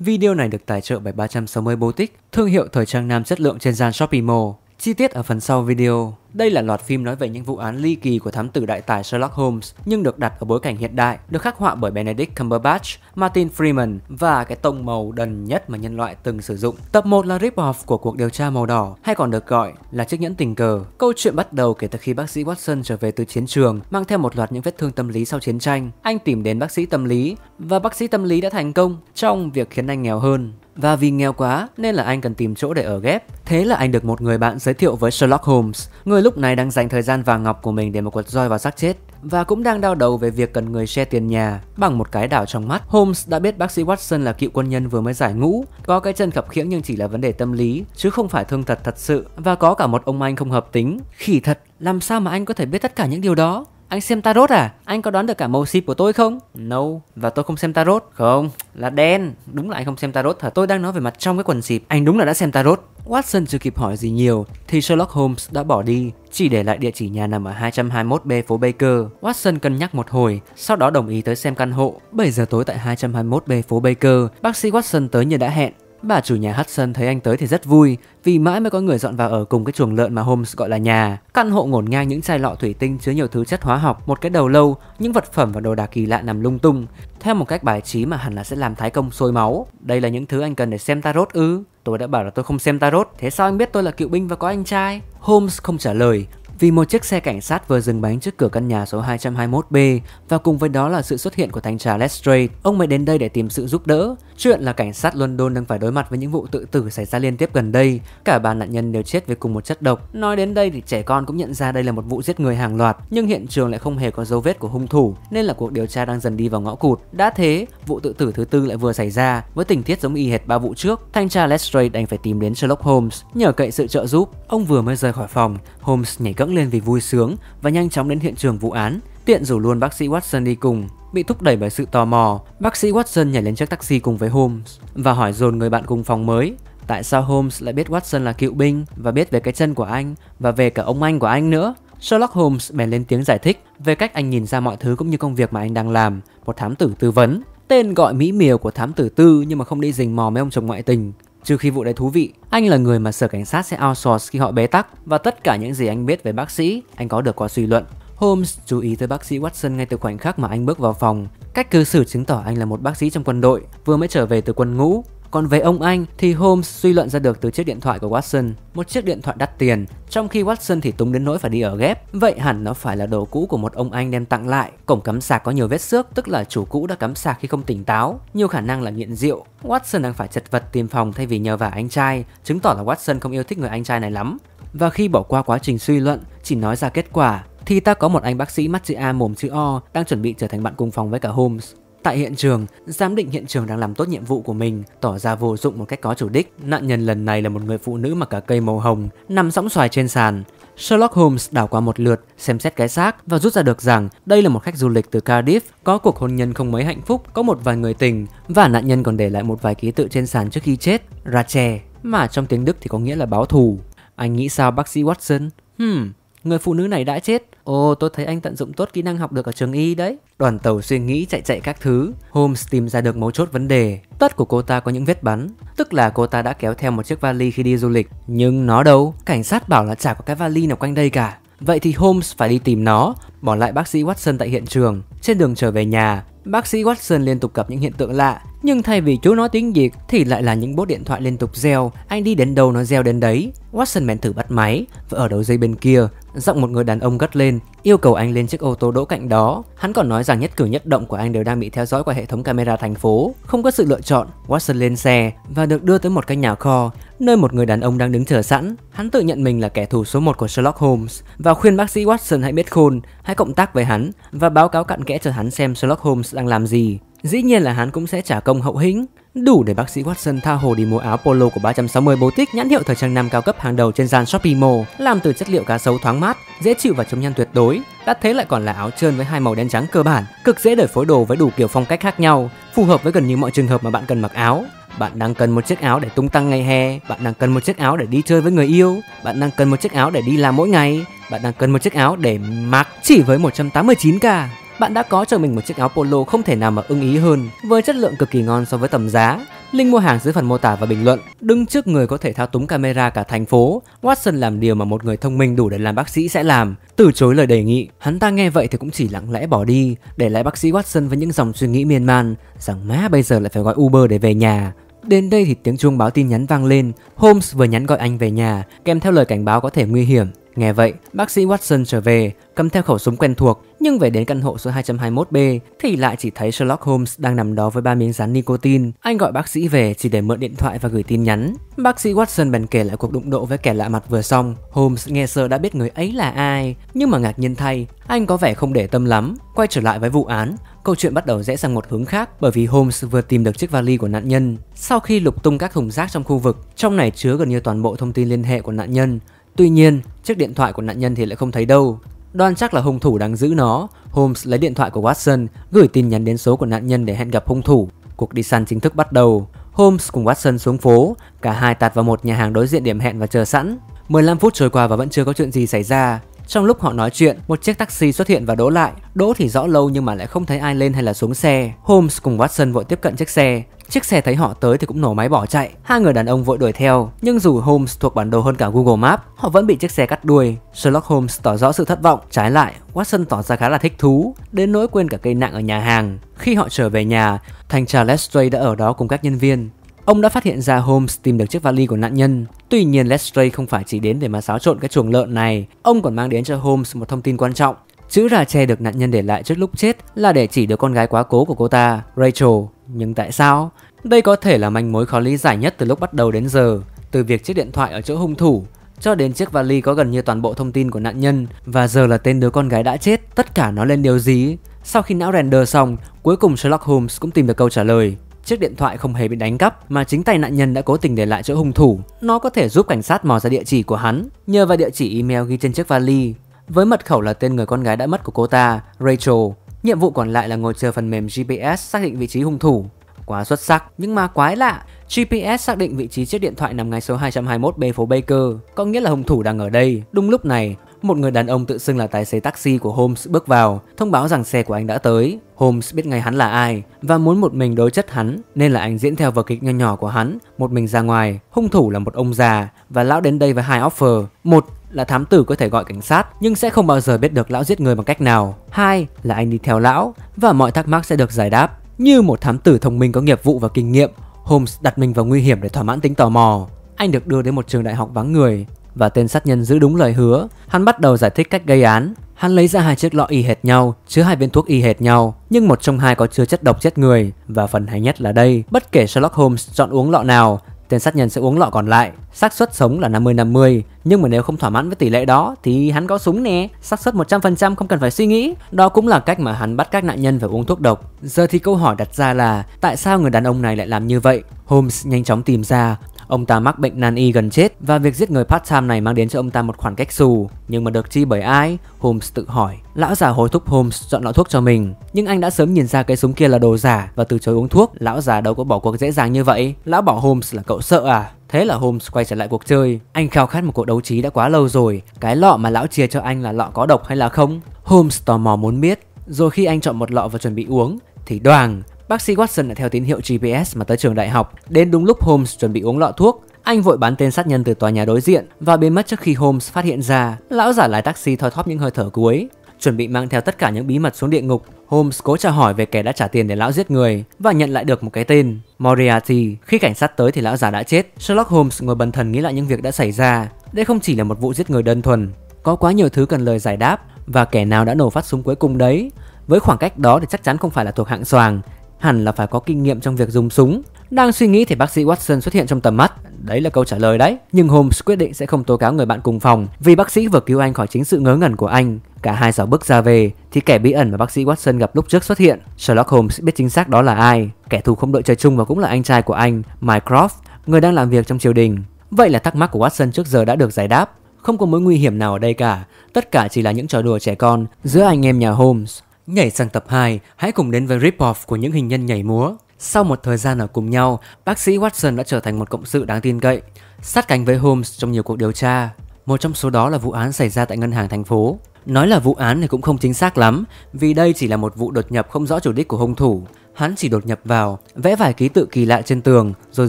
Video này được tài trợ bởi 360 Boutique, thương hiệu thời trang nam chất lượng trên gian Shopee Mall. Chi tiết ở phần sau video. Đây là loạt phim nói về những vụ án ly kỳ của thám tử đại tài Sherlock Holmes nhưng được đặt ở bối cảnh hiện đại, được khắc họa bởi Benedict Cumberbatch, Martin Freeman và cái tông màu đần nhất mà nhân loại từng sử dụng. Tập 1 là rip-off của cuộc điều tra màu đỏ hay còn được gọi là chiếc nhẫn tình cờ. Câu chuyện bắt đầu kể từ khi bác sĩ Watson trở về từ chiến trường mang theo một loạt những vết thương tâm lý sau chiến tranh. Anh tìm đến bác sĩ tâm lý và bác sĩ tâm lý đã thành công trong việc khiến anh nghèo hơn. Và vì nghèo quá nên là anh cần tìm chỗ để ở ghép. Thế là anh được một người bạn giới thiệu với Sherlock Holmes, người lúc này đang dành thời gian vàng ngọc của mình để mà quật roi vào xác chết và cũng đang đau đầu về việc cần người share tiền nhà. Bằng một cái đảo trong mắt, Holmes đã biết bác sĩ Watson là cựu quân nhân vừa mới giải ngũ, có cái chân khập khiễng nhưng chỉ là vấn đề tâm lý, chứ không phải thương thật thật sự, và có cả một ông anh không hợp tính. Khỉ thật, làm sao mà anh có thể biết tất cả những điều đó? Anh xem tarot à? Anh có đoán được cả màu xịt của tôi không? No, và tôi không xem tarot. Không, là đen. Đúng là anh không xem tarot thật. Tôi đang nói về mặt trong cái quần xịp. Anh đúng là đã xem tarot. Watson chưa kịp hỏi gì nhiều thì Sherlock Holmes đã bỏ đi, chỉ để lại địa chỉ nhà nằm ở 221B phố Baker. Watson cân nhắc một hồi, sau đó đồng ý tới xem căn hộ. 7 giờ tối tại 221B phố Baker, bác sĩ Watson tới như đã hẹn. Bà chủ nhà Hudson thấy anh tới thì rất vui vì mãi mới có người dọn vào ở cùng cái chuồng lợn mà Holmes gọi là nhà. Căn hộ ngổn ngang những chai lọ thủy tinh chứa nhiều thứ chất hóa học, một cái đầu lâu, những vật phẩm và đồ đạc kỳ lạ nằm lung tung, theo một cách bài trí mà hẳn là sẽ làm thái công sôi máu. Đây là những thứ anh cần để xem tarot ư? Tôi đã bảo là tôi không xem tarot, thế sao anh biết tôi là cựu binh và có anh trai? Holmes không trả lời, vì một chiếc xe cảnh sát vừa dừng bánh trước cửa căn nhà số 221B và cùng với đó là sự xuất hiện của thanh tra Lestrade, ông mới đến đây để tìm sự giúp đỡ. Chuyện là cảnh sát London đang phải đối mặt với những vụ tự tử xảy ra liên tiếp gần đây, cả ba nạn nhân đều chết vì cùng một chất độc. Nói đến đây thì trẻ con cũng nhận ra đây là một vụ giết người hàng loạt, nhưng hiện trường lại không hề có dấu vết của hung thủ, nên là cuộc điều tra đang dần đi vào ngõ cụt. Đã thế, vụ tự tử thứ tư lại vừa xảy ra với tình tiết giống y hệt ba vụ trước. Thanh tra Lestrade đành phải tìm đến Sherlock Holmes nhờ cậy sự trợ giúp. Ông vừa mới rời khỏi phòng, Holmes nhảy cẫng ngẩng lên vì vui sướng và nhanh chóng đến hiện trường vụ án, tiện rủ luôn bác sĩ Watson đi cùng. Bị thúc đẩy bởi sự tò mò, bác sĩ Watson nhảy lên chiếc taxi cùng với Holmes và hỏi dồn người bạn cùng phòng mới tại sao Holmes lại biết Watson là cựu binh và biết về cái chân của anh và về cả ông anh của anh nữa. Sherlock Holmes bèn lên tiếng giải thích về cách anh nhìn ra mọi thứ cũng như công việc mà anh đang làm, một thám tử tư vấn. Tên gọi mỹ miều của thám tử tư nhưng mà không đi rình mò mấy ông chồng ngoại tình. Trừ khi vụ đấy thú vị, anh là người mà sở cảnh sát sẽ outsource khi họ bế tắc và tất cả những gì anh biết về bác sĩ, anh có được qua suy luận. Holmes chú ý tới bác sĩ Watson ngay từ khoảnh khắc mà anh bước vào phòng. Cách cư xử chứng tỏ anh là một bác sĩ trong quân đội, vừa mới trở về từ quân ngũ còn về ông Anh thì Holmes suy luận ra được từ chiếc điện thoại của Watson, một chiếc điện thoại đắt tiền, trong khi Watson thì túng đến nỗi phải đi ở ghép. Vậy hẳn nó phải là đồ cũ của một ông Anh đem tặng lại. Cổng cắm sạc có nhiều vết xước, tức là chủ cũ đã cắm sạc khi không tỉnh táo, nhiều khả năng là nghiện rượu. Watson đang phải chật vật tìm phòng thay vì nhờ vả anh trai, chứng tỏ là Watson không yêu thích người anh trai này lắm. Và khi bỏ qua quá trình suy luận, chỉ nói ra kết quả, thì ta có một anh bác sĩ mắt chữ A mồm chữ O đang chuẩn bị trở thành bạn cùng phòng với cả Holmes. Tại hiện trường, giám định hiện trường đang làm tốt nhiệm vụ của mình, tỏ ra vô dụng một cách có chủ đích. Nạn nhân lần này là một người phụ nữ mặc cả cây màu hồng, nằm sóng xoài trên sàn. Sherlock Holmes đảo qua một lượt, xem xét cái xác và rút ra được rằng đây là một khách du lịch từ Cardiff, có cuộc hôn nhân không mấy hạnh phúc, có một vài người tình và nạn nhân còn để lại một vài ký tự trên sàn trước khi chết, Rache, mà trong tiếng Đức thì có nghĩa là báo thù. Anh nghĩ sao bác sĩ Watson? Hmm, người phụ nữ này đã chết, Ồ, tôi thấy anh tận dụng tốt kỹ năng học được ở trường y đấy. Đoàn tàu suy nghĩ chạy chạy các thứ. Holmes tìm ra được mấu chốt vấn đề. Tất của cô ta có những vết bắn, tức là cô ta đã kéo theo một chiếc vali khi đi du lịch. Nhưng nó đâu? Cảnh sát bảo là chả có cái vali nào quanh đây cả. Vậy thì Holmes phải đi tìm nó, bỏ lại bác sĩ Watson tại hiện trường. Trên đường trở về nhà, bác sĩ Watson liên tục gặp những hiện tượng lạ nhưng thay vì chú nói tiếng Việt thì lại là những bố điện thoại liên tục reo, anh đi đến đâu nó reo đến đấy. Watson bèn thử bắt máy và ở đầu dây bên kia, giọng một người đàn ông gắt lên, yêu cầu anh lên chiếc ô tô đỗ cạnh đó. Hắn còn nói rằng nhất cử nhất động của anh đều đang bị theo dõi qua hệ thống camera thành phố. Không có sự lựa chọn, Watson lên xe và được đưa tới một cái nhà kho, nơi một người đàn ông đang đứng chờ sẵn. Hắn tự nhận mình là kẻ thù số 1 của Sherlock Holmes và khuyên bác sĩ Watson hãy biết khôn, hãy cộng tác với hắn và báo cáo cặn kẽ cho hắn xem Sherlock Holmes đang làm gì. Dĩ nhiên là hắn cũng sẽ trả công hậu hĩnh, đủ để bác sĩ Watson tha hồ đi mua áo polo của 360 Boutique nhãn hiệu thời trang nam cao cấp hàng đầu trên gian Shopee Mall, làm từ chất liệu cá sấu thoáng mát, dễ chịu và chống nhăn tuyệt đối. Đã thế lại còn là áo trơn với hai màu đen trắng cơ bản, cực dễ để phối đồ với đủ kiểu phong cách khác nhau, phù hợp với gần như mọi trường hợp mà bạn cần mặc áo. Bạn đang cần một chiếc áo để tung tăng ngày hè, bạn đang cần một chiếc áo để đi chơi với người yêu, bạn đang cần một chiếc áo để đi làm mỗi ngày, bạn đang cần một chiếc áo để mặc chỉ với 189k bạn đã có cho mình một chiếc áo polo không thể nào mà ưng ý hơn với chất lượng cực kỳ ngon so với tầm giá. Link mua hàng dưới phần mô tả và bình luận. Đứng trước người có thể thao túng camera cả thành phố, Watson làm điều mà một người thông minh đủ để làm bác sĩ sẽ làm, từ chối lời đề nghị. Hắn ta nghe vậy thì cũng chỉ lặng lẽ bỏ đi, để lại bác sĩ Watson với những dòng suy nghĩ miên man rằng má bây giờ lại phải gọi Uber để về nhà. Đến đây thì tiếng chuông báo tin nhắn vang lên, Holmes vừa nhắn gọi anh về nhà, kèm theo lời cảnh báo có thể nguy hiểm. Nghe vậy, bác sĩ Watson trở về, cầm theo khẩu súng quen thuộc, nhưng về đến căn hộ số 221B thì lại chỉ thấy Sherlock Holmes đang nằm đó với ba miếng dán nicotine. Anh gọi bác sĩ về chỉ để mượn điện thoại và gửi tin nhắn. Bác sĩ Watson bèn kể lại cuộc đụng độ với kẻ lạ mặt vừa xong. Holmes nghe sơ đã biết người ấy là ai, nhưng mà ngạc nhiên thay, anh có vẻ không để tâm lắm. Quay trở lại với vụ án, câu chuyện bắt đầu rẽ sang một hướng khác bởi vì Holmes vừa tìm được chiếc vali của nạn nhân. Sau khi lục tung các thùng rác trong khu vực, trong này chứa gần như toàn bộ thông tin liên hệ của nạn nhân, Tuy nhiên, chiếc điện thoại của nạn nhân thì lại không thấy đâu. Đoan chắc là hung thủ đang giữ nó. Holmes lấy điện thoại của Watson, gửi tin nhắn đến số của nạn nhân để hẹn gặp hung thủ. Cuộc đi săn chính thức bắt đầu. Holmes cùng Watson xuống phố, cả hai tạt vào một nhà hàng đối diện điểm hẹn và chờ sẵn. 15 phút trôi qua và vẫn chưa có chuyện gì xảy ra. Trong lúc họ nói chuyện, một chiếc taxi xuất hiện và đỗ lại. Đỗ thì rõ lâu nhưng mà lại không thấy ai lên hay là xuống xe. Holmes cùng Watson vội tiếp cận chiếc xe. Chiếc xe thấy họ tới thì cũng nổ máy bỏ chạy. Hai người đàn ông vội đuổi theo, nhưng dù Holmes thuộc bản đồ hơn cả Google Maps, họ vẫn bị chiếc xe cắt đuôi. Sherlock Holmes tỏ rõ sự thất vọng, trái lại, Watson tỏ ra khá là thích thú, đến nỗi quên cả cây nặng ở nhà hàng. Khi họ trở về nhà, thành trà Lestrade đã ở đó cùng các nhân viên. Ông đã phát hiện ra Holmes tìm được chiếc vali của nạn nhân. Tuy nhiên Lestrade không phải chỉ đến để mà xáo trộn cái chuồng lợn này, ông còn mang đến cho Holmes một thông tin quan trọng. Chữ là che được nạn nhân để lại trước lúc chết là để chỉ được con gái quá cố của cô ta, Rachel. Nhưng tại sao? Đây có thể là manh mối khó lý giải nhất từ lúc bắt đầu đến giờ, từ việc chiếc điện thoại ở chỗ hung thủ cho đến chiếc vali có gần như toàn bộ thông tin của nạn nhân và giờ là tên đứa con gái đã chết, tất cả nó lên điều gì? Sau khi não render xong, cuối cùng Sherlock Holmes cũng tìm được câu trả lời chiếc điện thoại không hề bị đánh cắp mà chính tay nạn nhân đã cố tình để lại chỗ hung thủ. Nó có thể giúp cảnh sát mò ra địa chỉ của hắn nhờ vào địa chỉ email ghi trên chiếc vali. Với mật khẩu là tên người con gái đã mất của cô ta, Rachel. Nhiệm vụ còn lại là ngồi chờ phần mềm GPS xác định vị trí hung thủ quá xuất sắc. Nhưng mà quái lạ, GPS xác định vị trí chiếc điện thoại nằm ngay số 221 B phố Baker, có nghĩa là hung thủ đang ở đây. Đúng lúc này, một người đàn ông tự xưng là tài xế taxi của Holmes bước vào, thông báo rằng xe của anh đã tới. Holmes biết ngay hắn là ai và muốn một mình đối chất hắn, nên là anh diễn theo vở kịch nho nhỏ của hắn, một mình ra ngoài. Hung thủ là một ông già và lão đến đây với hai offer, một là thám tử có thể gọi cảnh sát nhưng sẽ không bao giờ biết được lão giết người bằng cách nào. Hai là anh đi theo lão và mọi thắc mắc sẽ được giải đáp. Như một thám tử thông minh có nghiệp vụ và kinh nghiệm, Holmes đặt mình vào nguy hiểm để thỏa mãn tính tò mò. Anh được đưa đến một trường đại học vắng người và tên sát nhân giữ đúng lời hứa. Hắn bắt đầu giải thích cách gây án. Hắn lấy ra hai chiếc lọ y hệt nhau, chứa hai viên thuốc y hệt nhau, nhưng một trong hai có chứa chất độc chết người và phần hay nhất là đây, bất kể Sherlock Holmes chọn uống lọ nào, tên sát nhân sẽ uống lọ còn lại. xác suất sống là 50-50, nhưng mà nếu không thỏa mãn với tỷ lệ đó thì hắn có súng nè, xác suất 100% không cần phải suy nghĩ. Đó cũng là cách mà hắn bắt các nạn nhân phải uống thuốc độc. Giờ thì câu hỏi đặt ra là tại sao người đàn ông này lại làm như vậy? Holmes nhanh chóng tìm ra Ông ta mắc bệnh nan y gần chết và việc giết người part-time này mang đến cho ông ta một khoản cách xù. Nhưng mà được chi bởi ai? Holmes tự hỏi. Lão già hối thúc Holmes chọn lọ thuốc cho mình. Nhưng anh đã sớm nhìn ra cái súng kia là đồ giả và từ chối uống thuốc. Lão già đâu có bỏ cuộc dễ dàng như vậy. Lão bảo Holmes là cậu sợ à? Thế là Holmes quay trở lại cuộc chơi. Anh khao khát một cuộc đấu trí đã quá lâu rồi. Cái lọ mà lão chia cho anh là lọ có độc hay là không? Holmes tò mò muốn biết. Rồi khi anh chọn một lọ và chuẩn bị uống, thì đoàn bác sĩ Watson đã theo tín hiệu GPS mà tới trường đại học. Đến đúng lúc Holmes chuẩn bị uống lọ thuốc, anh vội bắn tên sát nhân từ tòa nhà đối diện và biến mất trước khi Holmes phát hiện ra. Lão giả lái taxi thoi thóp những hơi thở cuối, chuẩn bị mang theo tất cả những bí mật xuống địa ngục. Holmes cố trả hỏi về kẻ đã trả tiền để lão giết người và nhận lại được một cái tên, Moriarty. Khi cảnh sát tới thì lão giả đã chết. Sherlock Holmes ngồi bần thần nghĩ lại những việc đã xảy ra. Đây không chỉ là một vụ giết người đơn thuần, có quá nhiều thứ cần lời giải đáp và kẻ nào đã nổ phát súng cuối cùng đấy. Với khoảng cách đó thì chắc chắn không phải là thuộc hạng xoàng hẳn là phải có kinh nghiệm trong việc dùng súng. Đang suy nghĩ thì bác sĩ Watson xuất hiện trong tầm mắt. Đấy là câu trả lời đấy. Nhưng Holmes quyết định sẽ không tố cáo người bạn cùng phòng vì bác sĩ vừa cứu anh khỏi chính sự ngớ ngẩn của anh. Cả hai dạo bước ra về thì kẻ bí ẩn mà bác sĩ Watson gặp lúc trước xuất hiện. Sherlock Holmes biết chính xác đó là ai. Kẻ thù không đội trời chung và cũng là anh trai của anh, Mycroft, người đang làm việc trong triều đình. Vậy là thắc mắc của Watson trước giờ đã được giải đáp. Không có mối nguy hiểm nào ở đây cả, tất cả chỉ là những trò đùa trẻ con giữa anh em nhà Holmes. Nhảy sang tập 2, hãy cùng đến với rip-off của những hình nhân nhảy múa. Sau một thời gian ở cùng nhau, bác sĩ Watson đã trở thành một cộng sự đáng tin cậy, sát cánh với Holmes trong nhiều cuộc điều tra. Một trong số đó là vụ án xảy ra tại ngân hàng thành phố. Nói là vụ án thì cũng không chính xác lắm, vì đây chỉ là một vụ đột nhập không rõ chủ đích của hung thủ. Hắn chỉ đột nhập vào, vẽ vài ký tự kỳ lạ trên tường, rồi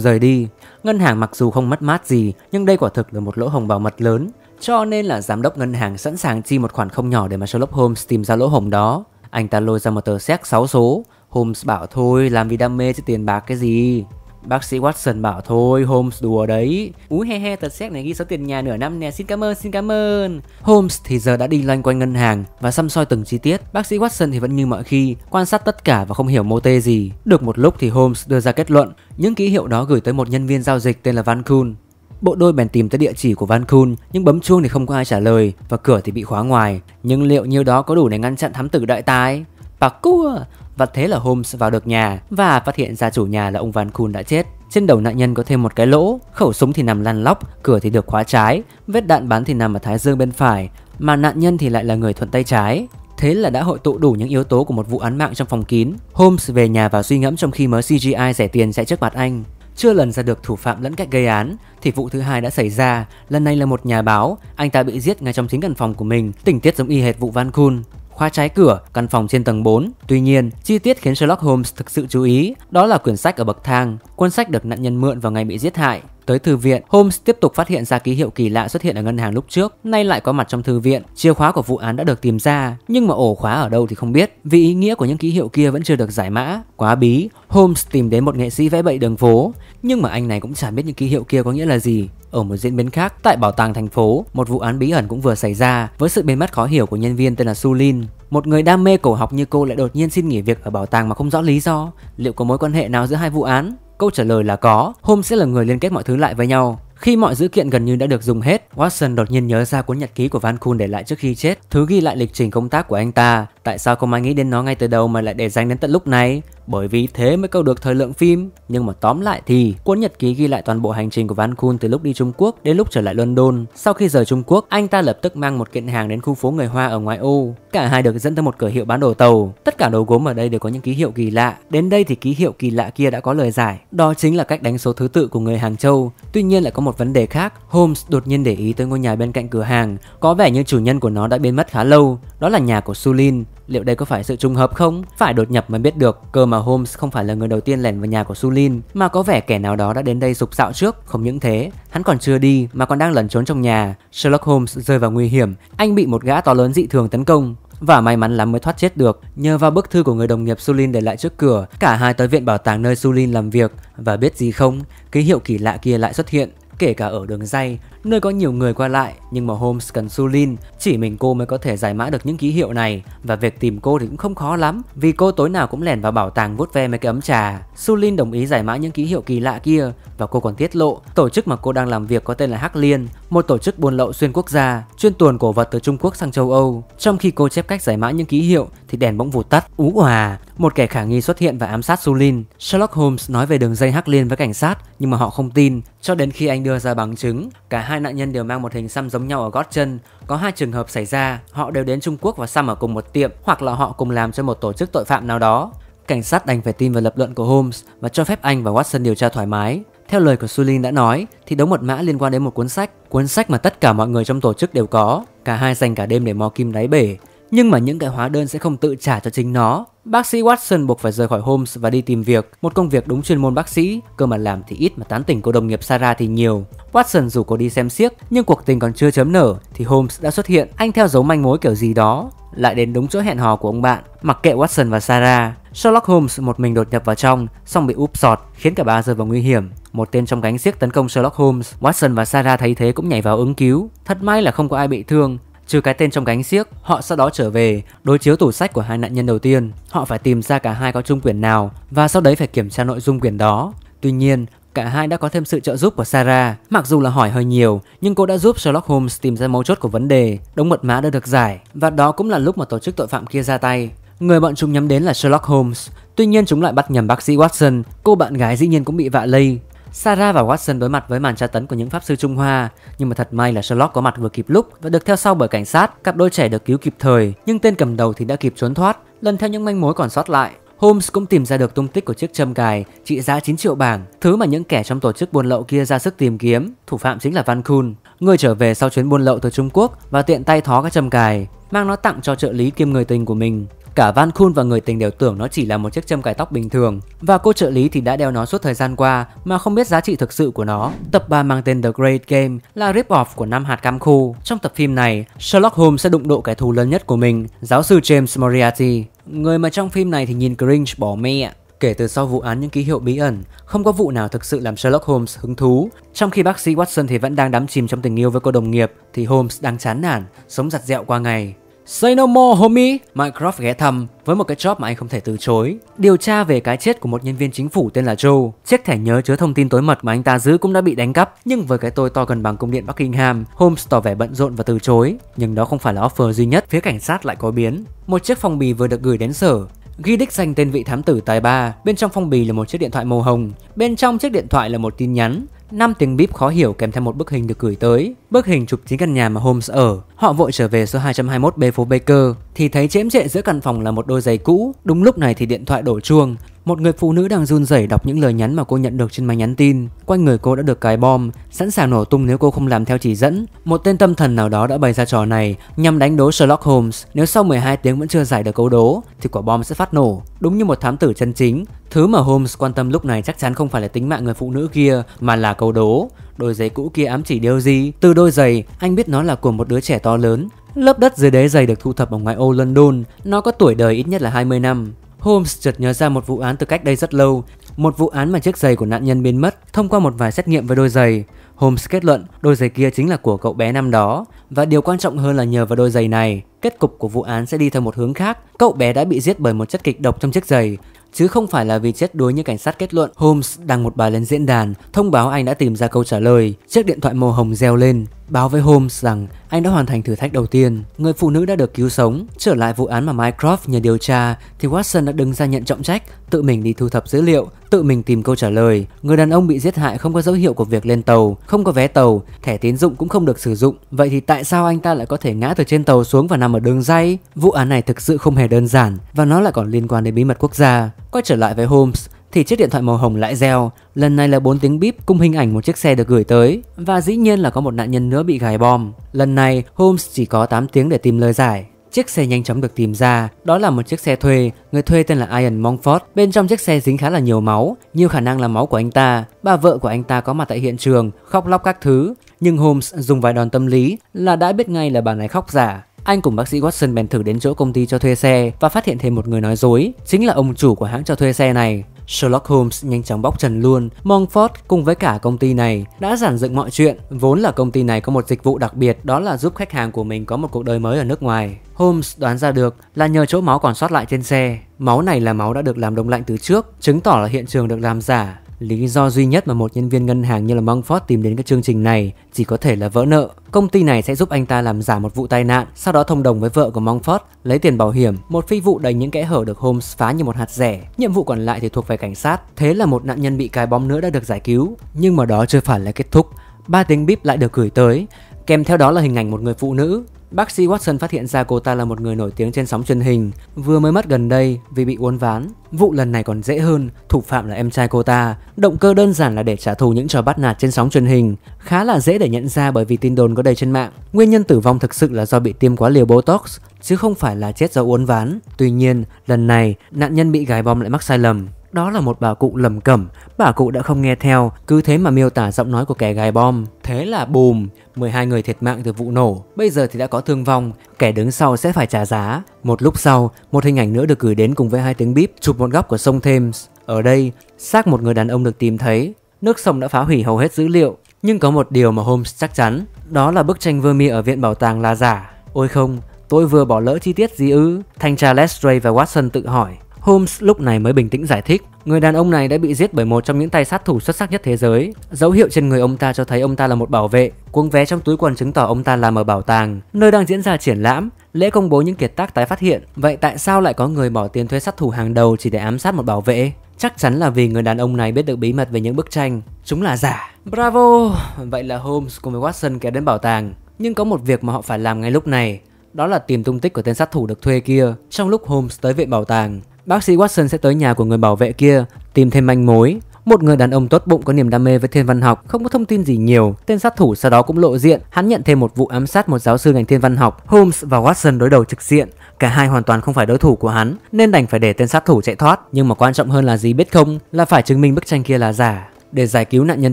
rời đi. Ngân hàng mặc dù không mất mát gì, nhưng đây quả thực là một lỗ hồng bảo mật lớn. Cho nên là giám đốc ngân hàng sẵn sàng chi một khoản không nhỏ để mà Sherlock Holmes tìm ra lỗ hồng đó. Anh ta lôi ra một tờ séc 6 số Holmes bảo thôi làm vì đam mê chứ tiền bạc cái gì Bác sĩ Watson bảo thôi Holmes đùa đấy Úi he he tờ séc này ghi số tiền nhà nửa năm nè Xin cảm ơn xin cảm ơn Holmes thì giờ đã đi loanh quanh ngân hàng Và xăm soi từng chi tiết Bác sĩ Watson thì vẫn như mọi khi Quan sát tất cả và không hiểu mô tê gì Được một lúc thì Holmes đưa ra kết luận Những ký hiệu đó gửi tới một nhân viên giao dịch tên là Van Kuhn Bộ đôi bèn tìm tới địa chỉ của Van Kun nhưng bấm chuông thì không có ai trả lời và cửa thì bị khóa ngoài. Nhưng liệu nhiêu đó có đủ để ngăn chặn thám tử đại tái? Parkour! Và thế là Holmes vào được nhà và phát hiện ra chủ nhà là ông Van Kun đã chết. Trên đầu nạn nhân có thêm một cái lỗ, khẩu súng thì nằm lăn lóc, cửa thì được khóa trái, vết đạn bắn thì nằm ở thái dương bên phải, mà nạn nhân thì lại là người thuận tay trái. Thế là đã hội tụ đủ những yếu tố của một vụ án mạng trong phòng kín. Holmes về nhà và suy ngẫm trong khi mớ CGI rẻ tiền chạy trước mặt anh. Chưa lần ra được thủ phạm lẫn cách gây án thì vụ thứ hai đã xảy ra, lần này là một nhà báo, anh ta bị giết ngay trong chính căn phòng của mình, tình tiết giống y hệt vụ Van Kun khóa trái cửa căn phòng trên tầng 4. Tuy nhiên, chi tiết khiến Sherlock Holmes thực sự chú ý đó là quyển sách ở bậc thang. Cuốn sách được nạn nhân mượn vào ngày bị giết hại tới thư viện, Holmes tiếp tục phát hiện ra ký hiệu kỳ lạ xuất hiện ở ngân hàng lúc trước, nay lại có mặt trong thư viện. Chìa khóa của vụ án đã được tìm ra, nhưng mà ổ khóa ở đâu thì không biết, vì ý nghĩa của những ký hiệu kia vẫn chưa được giải mã. Quá bí, Holmes tìm đến một nghệ sĩ vẽ bậy đường phố, nhưng mà anh này cũng chả biết những ký hiệu kia có nghĩa là gì. Ở một diễn biến khác, tại bảo tàng thành phố, một vụ án bí ẩn cũng vừa xảy ra với sự biến mất khó hiểu của nhân viên tên là Sulin. Một người đam mê cổ học như cô lại đột nhiên xin nghỉ việc ở bảo tàng mà không rõ lý do. Liệu có mối quan hệ nào giữa hai vụ án? Câu trả lời là có, Holmes sẽ là người liên kết mọi thứ lại với nhau. Khi mọi dữ kiện gần như đã được dùng hết, Watson đột nhiên nhớ ra cuốn nhật ký của Van Kuhn để lại trước khi chết, thứ ghi lại lịch trình công tác của anh ta. Tại sao không ai nghĩ đến nó ngay từ đầu mà lại để dành đến tận lúc này? Bởi vì thế mới câu được thời lượng phim. Nhưng mà tóm lại thì, cuốn nhật ký ghi lại toàn bộ hành trình của Van Kun từ lúc đi Trung Quốc đến lúc trở lại London. Sau khi rời Trung Quốc, anh ta lập tức mang một kiện hàng đến khu phố người Hoa ở ngoại ô. Cả hai được dẫn tới một cửa hiệu bán đồ tàu. Tất cả đồ gốm ở đây đều có những ký hiệu kỳ lạ. Đến đây thì ký hiệu kỳ lạ kia đã có lời giải. Đó chính là cách đánh số thứ tự của người Hàng Châu. Tuy nhiên lại có một vấn đề khác. Holmes đột nhiên để ý tới ngôi nhà bên cạnh cửa hàng. Có vẻ như chủ nhân của nó đã biến mất khá lâu. Đó là nhà của Sulin. Liệu đây có phải sự trùng hợp không? Phải đột nhập mới biết được, cơ mà Holmes không phải là người đầu tiên lẻn vào nhà của Sulin, mà có vẻ kẻ nào đó đã đến đây sục sạo trước. Không những thế, hắn còn chưa đi mà còn đang lẩn trốn trong nhà. Sherlock Holmes rơi vào nguy hiểm, anh bị một gã to lớn dị thường tấn công và may mắn lắm mới thoát chết được. Nhờ vào bức thư của người đồng nghiệp Sulin để lại trước cửa, cả hai tới viện bảo tàng nơi Sulin làm việc và biết gì không, ký hiệu kỳ lạ kia lại xuất hiện kể cả ở đường dây, nơi có nhiều người qua lại nhưng mà Holmes cần Sulin, chỉ mình cô mới có thể giải mã được những ký hiệu này và việc tìm cô thì cũng không khó lắm vì cô tối nào cũng lẻn vào bảo tàng vuốt ve mấy cái ấm trà. Sulin đồng ý giải mã những ký hiệu kỳ lạ kia và cô còn tiết lộ tổ chức mà cô đang làm việc có tên là Hắc Liên, một tổ chức buôn lậu xuyên quốc gia chuyên tuồn cổ vật từ Trung Quốc sang châu Âu. Trong khi cô chép cách giải mã những ký hiệu thì đèn bỗng vụt tắt, ú òa, một kẻ khả nghi xuất hiện và ám sát Sulin. Sherlock Holmes nói về đường dây Hắc Liên với cảnh sát nhưng mà họ không tin cho đến khi anh đưa ra bằng chứng cả hai nạn nhân đều mang một hình xăm giống nhau ở gót chân. Có hai trường hợp xảy ra, họ đều đến Trung Quốc và xăm ở cùng một tiệm hoặc là họ cùng làm cho một tổ chức tội phạm nào đó. Cảnh sát đành phải tin vào lập luận của Holmes và cho phép anh và Watson điều tra thoải mái. Theo lời của Sulin đã nói, thì đống mật mã liên quan đến một cuốn sách, cuốn sách mà tất cả mọi người trong tổ chức đều có. Cả hai dành cả đêm để mò kim đáy bể, nhưng mà những cái hóa đơn sẽ không tự trả cho chính nó. Bác sĩ Watson buộc phải rời khỏi Holmes và đi tìm việc, một công việc đúng chuyên môn bác sĩ, cơ mà làm thì ít mà tán tỉnh của đồng nghiệp Sarah thì nhiều. Watson dù có đi xem xiếc nhưng cuộc tình còn chưa chấm nở thì Holmes đã xuất hiện, anh theo dấu manh mối kiểu gì đó, lại đến đúng chỗ hẹn hò của ông bạn, mặc kệ Watson và Sarah. Sherlock Holmes một mình đột nhập vào trong, xong bị úp sọt, khiến cả ba rơi vào nguy hiểm. Một tên trong gánh xiếc tấn công Sherlock Holmes, Watson và Sarah thấy thế cũng nhảy vào ứng cứu. Thật may là không có ai bị thương, Trừ cái tên trong gánh xiếc, họ sau đó trở về, đối chiếu tủ sách của hai nạn nhân đầu tiên. Họ phải tìm ra cả hai có chung quyền nào và sau đấy phải kiểm tra nội dung quyền đó. Tuy nhiên, cả hai đã có thêm sự trợ giúp của Sarah. Mặc dù là hỏi hơi nhiều, nhưng cô đã giúp Sherlock Holmes tìm ra mấu chốt của vấn đề, đống mật mã đã được giải và đó cũng là lúc mà tổ chức tội phạm kia ra tay. Người bọn chúng nhắm đến là Sherlock Holmes, tuy nhiên chúng lại bắt nhầm bác sĩ Watson, cô bạn gái dĩ nhiên cũng bị vạ lây. Sarah và Watson đối mặt với màn tra tấn của những pháp sư Trung Hoa, nhưng mà thật may là Sherlock có mặt vừa kịp lúc và được theo sau bởi cảnh sát. Cặp đôi trẻ được cứu kịp thời, nhưng tên cầm đầu thì đã kịp trốn thoát, lần theo những manh mối còn sót lại. Holmes cũng tìm ra được tung tích của chiếc châm cài trị giá 9 triệu bảng, thứ mà những kẻ trong tổ chức buôn lậu kia ra sức tìm kiếm. Thủ phạm chính là Van Kun, người trở về sau chuyến buôn lậu từ Trung Quốc và tiện tay thó cái châm cài, mang nó tặng cho trợ lý kiêm người tình của mình. Cả Van Kun và người tình đều tưởng nó chỉ là một chiếc châm cài tóc bình thường và cô trợ lý thì đã đeo nó suốt thời gian qua mà không biết giá trị thực sự của nó. Tập 3 mang tên The Great Game là rip-off của năm hạt cam khu. Trong tập phim này, Sherlock Holmes sẽ đụng độ kẻ thù lớn nhất của mình, giáo sư James Moriarty, người mà trong phim này thì nhìn cringe bỏ mẹ. Kể từ sau vụ án những ký hiệu bí ẩn, không có vụ nào thực sự làm Sherlock Holmes hứng thú. Trong khi bác sĩ Watson thì vẫn đang đắm chìm trong tình yêu với cô đồng nghiệp, thì Holmes đang chán nản, sống giặt dẹo qua ngày. Say no more homie, Minecraft ghé thăm với một cái job mà anh không thể từ chối. Điều tra về cái chết của một nhân viên chính phủ tên là Joe. Chiếc thẻ nhớ chứa thông tin tối mật mà anh ta giữ cũng đã bị đánh cắp, nhưng với cái tôi to gần bằng cung điện Buckingham, Holmes tỏ vẻ bận rộn và từ chối. Nhưng đó không phải là offer duy nhất, phía cảnh sát lại có biến. Một chiếc phong bì vừa được gửi đến sở, ghi đích danh tên vị thám tử tài ba. Bên trong phong bì là một chiếc điện thoại màu hồng. Bên trong chiếc điện thoại là một tin nhắn. 5 tiếng bíp khó hiểu kèm theo một bức hình được gửi tới. Bức hình chụp chính căn nhà mà Holmes ở. Họ vội trở về số 221 B phố Baker thì thấy chễm chệ giữa căn phòng là một đôi giày cũ. Đúng lúc này thì điện thoại đổ chuông. Một người phụ nữ đang run rẩy đọc những lời nhắn mà cô nhận được trên máy nhắn tin. Quanh người cô đã được cài bom, sẵn sàng nổ tung nếu cô không làm theo chỉ dẫn. Một tên tâm thần nào đó đã bày ra trò này nhằm đánh đố Sherlock Holmes. Nếu sau 12 tiếng vẫn chưa giải được câu đố, thì quả bom sẽ phát nổ, đúng như một thám tử chân chính. Thứ mà Holmes quan tâm lúc này chắc chắn không phải là tính mạng người phụ nữ kia, mà là câu đố. Đôi giày cũ kia ám chỉ điều gì? Từ đôi giày, anh biết nó là của một đứa trẻ to lớn, Lớp đất dưới đế giày được thu thập ở ngoại ô London, nó có tuổi đời ít nhất là 20 năm. Holmes chợt nhớ ra một vụ án từ cách đây rất lâu, một vụ án mà chiếc giày của nạn nhân biến mất thông qua một vài xét nghiệm với đôi giày. Holmes kết luận đôi giày kia chính là của cậu bé năm đó và điều quan trọng hơn là nhờ vào đôi giày này, kết cục của vụ án sẽ đi theo một hướng khác. Cậu bé đã bị giết bởi một chất kịch độc trong chiếc giày chứ không phải là vì chết đuối như cảnh sát kết luận. Holmes đăng một bài lên diễn đàn thông báo anh đã tìm ra câu trả lời. Chiếc điện thoại màu hồng reo lên báo với Holmes rằng anh đã hoàn thành thử thách đầu tiên. Người phụ nữ đã được cứu sống. Trở lại vụ án mà Mycroft nhờ điều tra thì Watson đã đứng ra nhận trọng trách, tự mình đi thu thập dữ liệu, tự mình tìm câu trả lời. Người đàn ông bị giết hại không có dấu hiệu của việc lên tàu, không có vé tàu, thẻ tín dụng cũng không được sử dụng. Vậy thì tại sao anh ta lại có thể ngã từ trên tàu xuống và nằm ở đường dây? Vụ án này thực sự không hề đơn giản và nó lại còn liên quan đến bí mật quốc gia. Quay trở lại với Holmes, thì chiếc điện thoại màu hồng lại reo, lần này là bốn tiếng bíp cùng hình ảnh một chiếc xe được gửi tới và dĩ nhiên là có một nạn nhân nữa bị gài bom. Lần này Holmes chỉ có 8 tiếng để tìm lời giải. Chiếc xe nhanh chóng được tìm ra, đó là một chiếc xe thuê, người thuê tên là Ian Monfort. Bên trong chiếc xe dính khá là nhiều máu, nhiều khả năng là máu của anh ta. Bà vợ của anh ta có mặt tại hiện trường, khóc lóc các thứ. Nhưng Holmes dùng vài đòn tâm lý là đã biết ngay là bà này khóc giả. Anh cùng bác sĩ Watson bèn thử đến chỗ công ty cho thuê xe và phát hiện thêm một người nói dối, chính là ông chủ của hãng cho thuê xe này. Sherlock Holmes nhanh chóng bóc trần luôn. Mongford cùng với cả công ty này đã giản dựng mọi chuyện. Vốn là công ty này có một dịch vụ đặc biệt đó là giúp khách hàng của mình có một cuộc đời mới ở nước ngoài. Holmes đoán ra được là nhờ chỗ máu còn sót lại trên xe. Máu này là máu đã được làm đông lạnh từ trước, chứng tỏ là hiện trường được làm giả Lý do duy nhất mà một nhân viên ngân hàng như là Mongford tìm đến cái chương trình này chỉ có thể là vỡ nợ. Công ty này sẽ giúp anh ta làm giả một vụ tai nạn, sau đó thông đồng với vợ của Mongford lấy tiền bảo hiểm, một phi vụ đầy những kẽ hở được Holmes phá như một hạt rẻ. Nhiệm vụ còn lại thì thuộc về cảnh sát. Thế là một nạn nhân bị cái bom nữa đã được giải cứu, nhưng mà đó chưa phải là kết thúc. Ba tiếng bíp lại được gửi tới, kèm theo đó là hình ảnh một người phụ nữ Bác sĩ Watson phát hiện ra cô ta là một người nổi tiếng trên sóng truyền hình, vừa mới mất gần đây vì bị uốn ván. Vụ lần này còn dễ hơn, thủ phạm là em trai cô ta. Động cơ đơn giản là để trả thù những trò bắt nạt trên sóng truyền hình, khá là dễ để nhận ra bởi vì tin đồn có đầy trên mạng. Nguyên nhân tử vong thực sự là do bị tiêm quá liều Botox, chứ không phải là chết do uốn ván. Tuy nhiên, lần này, nạn nhân bị gài bom lại mắc sai lầm. Đó là một bà cụ lầm cẩm, bà cụ đã không nghe theo, cứ thế mà miêu tả giọng nói của kẻ gài bom. Thế là bùm, 12 người thiệt mạng từ vụ nổ, bây giờ thì đã có thương vong, kẻ đứng sau sẽ phải trả giá. Một lúc sau, một hình ảnh nữa được gửi đến cùng với hai tiếng bíp chụp một góc của sông Thames. Ở đây, xác một người đàn ông được tìm thấy, nước sông đã phá hủy hầu hết dữ liệu. Nhưng có một điều mà Holmes chắc chắn, đó là bức tranh Vermeer ở viện bảo tàng là giả. Ôi không, tôi vừa bỏ lỡ chi tiết gì ư? Thanh tra Lestray và Watson tự hỏi. Holmes lúc này mới bình tĩnh giải thích, người đàn ông này đã bị giết bởi một trong những tay sát thủ xuất sắc nhất thế giới. Dấu hiệu trên người ông ta cho thấy ông ta là một bảo vệ, cuống vé trong túi quần chứng tỏ ông ta làm ở bảo tàng, nơi đang diễn ra triển lãm, lễ công bố những kiệt tác tái phát hiện. Vậy tại sao lại có người bỏ tiền thuê sát thủ hàng đầu chỉ để ám sát một bảo vệ? Chắc chắn là vì người đàn ông này biết được bí mật về những bức tranh, chúng là giả. Bravo! Vậy là Holmes cùng với Watson kéo đến bảo tàng. Nhưng có một việc mà họ phải làm ngay lúc này, đó là tìm tung tích của tên sát thủ được thuê kia. Trong lúc Holmes tới viện bảo tàng, bác sĩ Watson sẽ tới nhà của người bảo vệ kia tìm thêm manh mối. Một người đàn ông tốt bụng có niềm đam mê với thiên văn học, không có thông tin gì nhiều. Tên sát thủ sau đó cũng lộ diện, hắn nhận thêm một vụ ám sát một giáo sư ngành thiên văn học. Holmes và Watson đối đầu trực diện, cả hai hoàn toàn không phải đối thủ của hắn, nên đành phải để tên sát thủ chạy thoát. Nhưng mà quan trọng hơn là gì biết không, là phải chứng minh bức tranh kia là giả. Để giải cứu nạn nhân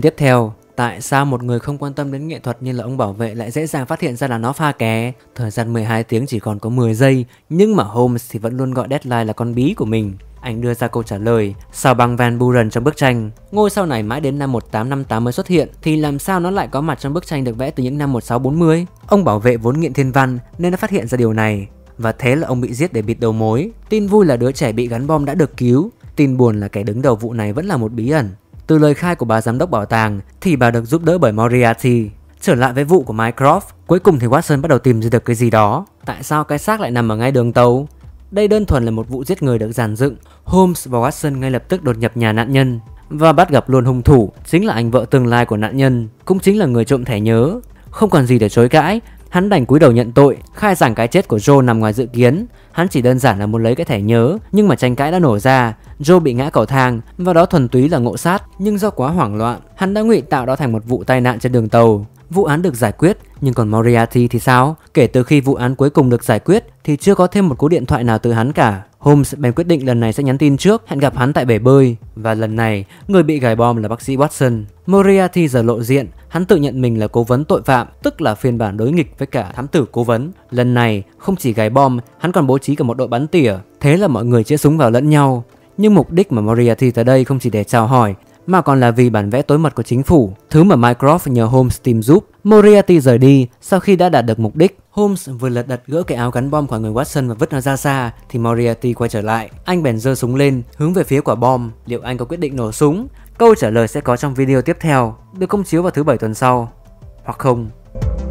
tiếp theo, Tại sao một người không quan tâm đến nghệ thuật như là ông bảo vệ lại dễ dàng phát hiện ra là nó pha ké? Thời gian 12 tiếng chỉ còn có 10 giây, nhưng mà Holmes thì vẫn luôn gọi Deadline là con bí của mình. Anh đưa ra câu trả lời Sao bằng Van Buren trong bức tranh Ngôi sau này mãi đến năm 1858 mới xuất hiện Thì làm sao nó lại có mặt trong bức tranh được vẽ từ những năm 1640 Ông bảo vệ vốn nghiện thiên văn Nên đã phát hiện ra điều này Và thế là ông bị giết để bịt đầu mối Tin vui là đứa trẻ bị gắn bom đã được cứu Tin buồn là kẻ đứng đầu vụ này vẫn là một bí ẩn từ lời khai của bà giám đốc bảo tàng thì bà được giúp đỡ bởi Moriarty. Trở lại với vụ của Mycroft, cuối cùng thì Watson bắt đầu tìm ra được cái gì đó. Tại sao cái xác lại nằm ở ngay đường tàu? Đây đơn thuần là một vụ giết người được giàn dựng. Holmes và Watson ngay lập tức đột nhập nhà nạn nhân và bắt gặp luôn hung thủ, chính là anh vợ tương lai của nạn nhân, cũng chính là người trộm thẻ nhớ. Không còn gì để chối cãi, Hắn đành cúi đầu nhận tội, khai rằng cái chết của Joe nằm ngoài dự kiến, hắn chỉ đơn giản là muốn lấy cái thẻ nhớ, nhưng mà tranh cãi đã nổ ra, Joe bị ngã cầu thang và đó thuần túy là ngộ sát, nhưng do quá hoảng loạn, hắn đã ngụy tạo đó thành một vụ tai nạn trên đường tàu. Vụ án được giải quyết nhưng còn Moriarty thì sao? Kể từ khi vụ án cuối cùng được giải quyết thì chưa có thêm một cú điện thoại nào từ hắn cả. Holmes bèn quyết định lần này sẽ nhắn tin trước, hẹn gặp hắn tại bể bơi. Và lần này, người bị gài bom là bác sĩ Watson. Moriarty giờ lộ diện, hắn tự nhận mình là cố vấn tội phạm, tức là phiên bản đối nghịch với cả thám tử cố vấn. Lần này, không chỉ gài bom, hắn còn bố trí cả một đội bắn tỉa. Thế là mọi người chĩa súng vào lẫn nhau. Nhưng mục đích mà Moriarty tới đây không chỉ để chào hỏi mà còn là vì bản vẽ tối mật của chính phủ, thứ mà Mycroft nhờ Holmes tìm giúp. Moriarty rời đi, sau khi đã đạt được mục đích, Holmes vừa lật đật gỡ cái áo gắn bom khỏi người Watson và vứt nó ra xa, thì Moriarty quay trở lại. Anh bèn giơ súng lên, hướng về phía quả bom. Liệu anh có quyết định nổ súng? Câu trả lời sẽ có trong video tiếp theo, được công chiếu vào thứ bảy tuần sau. Hoặc không.